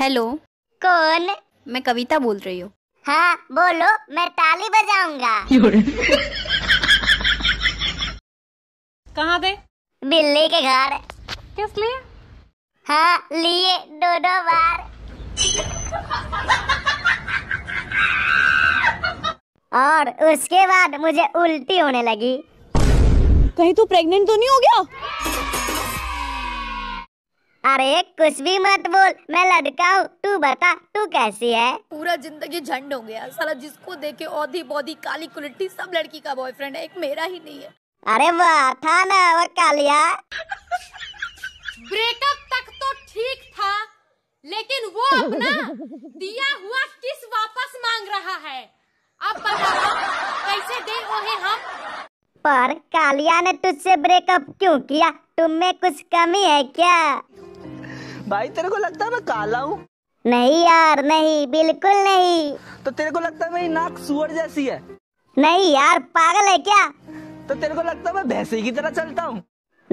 hello कौन मैं कविता बोल रही हूँ हाँ बोलो मैं ताली बजाऊंगा कहाँ गए बिल्ली के घर किस लिए हाँ लिए दो दो बार और उसके बाद मुझे उल्टी होने लगी कहीं तू प्रेग्नेंट तो नहीं हो गया अरे कुछ भी मत बोल मैं लड़का हूँ तू बता तू कैसी है पूरा जिंदगी झंड हो गया साला जिसको देखे औधी बौधी काली कुलट्टी सब लड़की का बॉयफ्रेंड है एक मेरा ही नहीं है अरे वाह था ना वो कालिया ब्रेकअप तक तो ठीक था लेकिन वो अपना दिया हुआ किस वापस मांग रहा है अब बताओ कैसे दे ओहे हम पर कालिया ने तुझसे ब्रेकअप क्यों किया तुम में कुछ कमी है क्या भाई तेरे को लगता है मैं काला हूँ नहीं यार नहीं बिल्कुल नहीं तो तेरे को लगता है मेरी नाक सुअर जैसी है नहीं यार पागल है क्या तो तेरे को लगता है मैं भैंसे की तरह चलता हूँ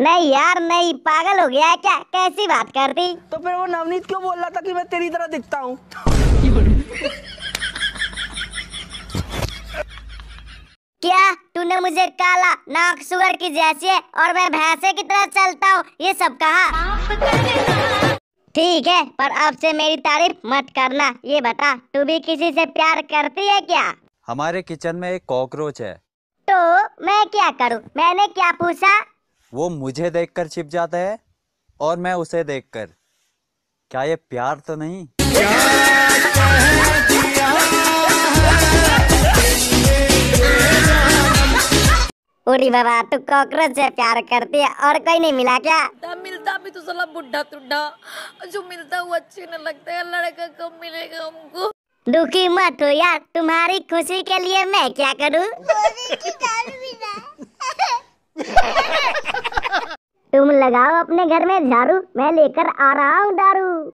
नहीं यार नहीं पागल हो गया है क्या कैसी बात करती तो फिर वो नवनीत क्यों बोल रहा था कि मैं तेरी तरह दिखता हूँ क्या तूने मुझे काला नाक सुअर की जैसी है और मैं भैंसे की तरह चलता हूँ ये सब कहा ठीक है पर अब से मेरी तारीफ मत करना ये बता तू भी किसी से प्यार करती है क्या हमारे किचन में एक कॉकरोच है तो मैं क्या करूँ मैंने क्या पूछा वो मुझे देख कर छिप जाता है और मैं उसे देख कर क्या ये प्यार तो नहीं गोरी बाबा तू कॉकरोच से प्यार करती है और कोई नहीं मिला क्या मिलता भी तो सला बुढ़ा तुड्ढा जो मिलता वो अच्छे न लगते है लड़का कब मिलेगा हमको दुखी मत हो यार तुम्हारी खुशी के लिए मैं क्या करूँ तुम लगाओ अपने घर में झाड़ू मैं लेकर आ रहा हूँ दारू